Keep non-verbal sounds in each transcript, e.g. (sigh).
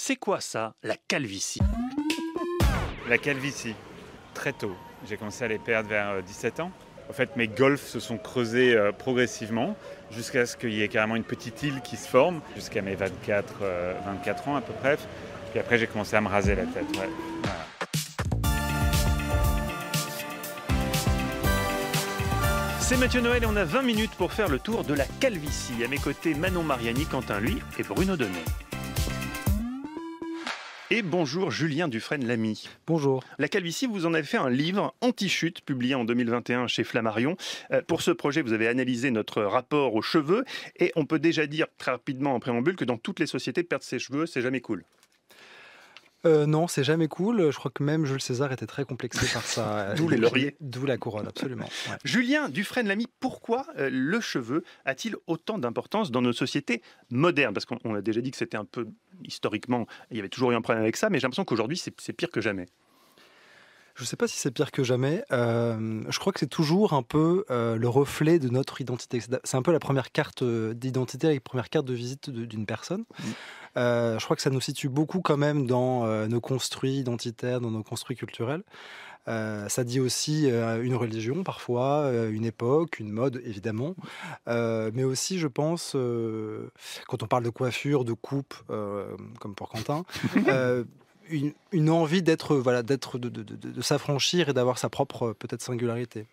C'est quoi ça, la calvitie La calvitie, très tôt. J'ai commencé à les perdre vers 17 euh, ans. En fait, mes golfs se sont creusés euh, progressivement jusqu'à ce qu'il y ait carrément une petite île qui se forme, jusqu'à mes 24, 24 euh, ans à peu près. Puis après, j'ai commencé à me raser la tête. C'est Mathieu Noël et on a 20 minutes pour faire le tour de la calvitie. À mes côtés, Manon Mariani, Quentin Lui et Bruno Donnet. Et bonjour Julien Dufresne-Lamy. Bonjour. La calvitie, vous en avez fait un livre anti-chute publié en 2021 chez Flammarion. Euh, pour ce projet, vous avez analysé notre rapport aux cheveux et on peut déjà dire très rapidement en préambule que dans toutes les sociétés, perdre ses cheveux, c'est jamais cool. Euh, non, c'est jamais cool. Je crois que même Jules César était très complexé par ça. (laughs) D'où les lauriers. (laughs) D'où la couronne, absolument. Julien Dufresne-Lamy, pourquoi euh, le cheveu a-t-il autant d'importance dans nos sociétés modernes Parce qu'on a déjà dit que c'était un peu historiquement, il y avait toujours eu un problème avec ça, mais j'ai l'impression qu'aujourd'hui, c'est pire que jamais. Je ne sais pas si c'est pire que jamais. Euh, je crois que c'est toujours un peu euh, le reflet de notre identité. C'est un peu la première carte euh, d'identité, la première carte de visite d'une personne. Mmh. Euh, je crois que ça nous situe beaucoup quand même dans euh, nos construits identitaires, dans nos construits culturels. Euh, ça dit aussi une religion parfois, une époque, une mode évidemment, mais aussi je pense, quand on parle de coiffure, de coupe, comme pour Quentin, (laughs) une, envie d'être, voilà, d'être, de, de s'affranchir et d'avoir sa propre peut-être singularité.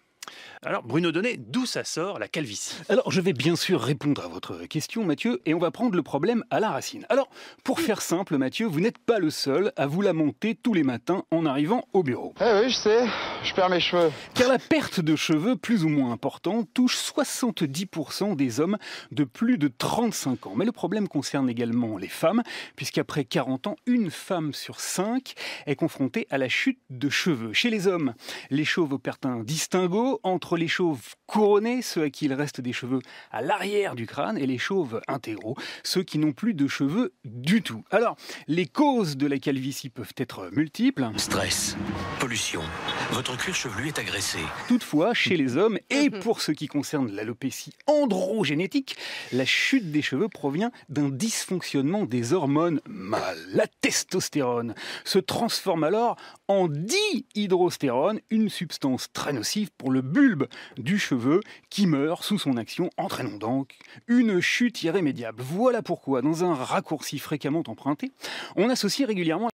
Alors, Bruno Donnet, d'où ça sort la calvitie Alors, je vais bien sûr répondre à votre question, Mathieu, et on va prendre le problème à la racine. Alors, pour faire simple, Mathieu, vous n'êtes pas le seul à vous la monter tous les matins en arrivant au bureau. Eh oui, je sais, je perds mes cheveux. Car la perte de cheveux, plus ou moins importante, touche 70% des hommes de plus de 35 ans. Mais le problème concerne également les femmes, puisqu'après 40 ans, une femme sur cinq est confrontée à la chute de cheveux. Chez les hommes, les cheveux perdent un distinguo, entre les chauves couronnés, ceux à qui il reste des cheveux à l'arrière du crâne, et les chauves intégraux, ceux qui n'ont plus de cheveux du tout. Alors, les causes de la calvitie peuvent être multiples. Stress, pollution, votre cuir chevelu est agressé. Toutefois, chez les hommes, et mhm. pour ce qui concerne l'alopécie androgénétique, la chute des cheveux provient d'un dysfonctionnement des hormones mâles. La testostérone se transforme alors en dihydrostérone, une substance très nocive pour le bulbe du cheveu qui meurt sous son action, entraînant donc une chute irrémédiable. Voilà pourquoi, dans un raccourci fréquemment emprunté, on associe régulièrement